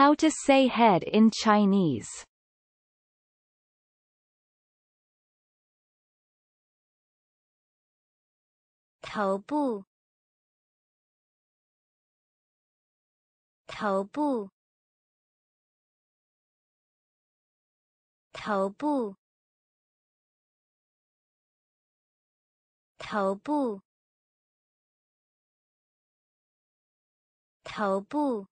How to say head in Chinese Tobu Tobu Tobu Tobu 头部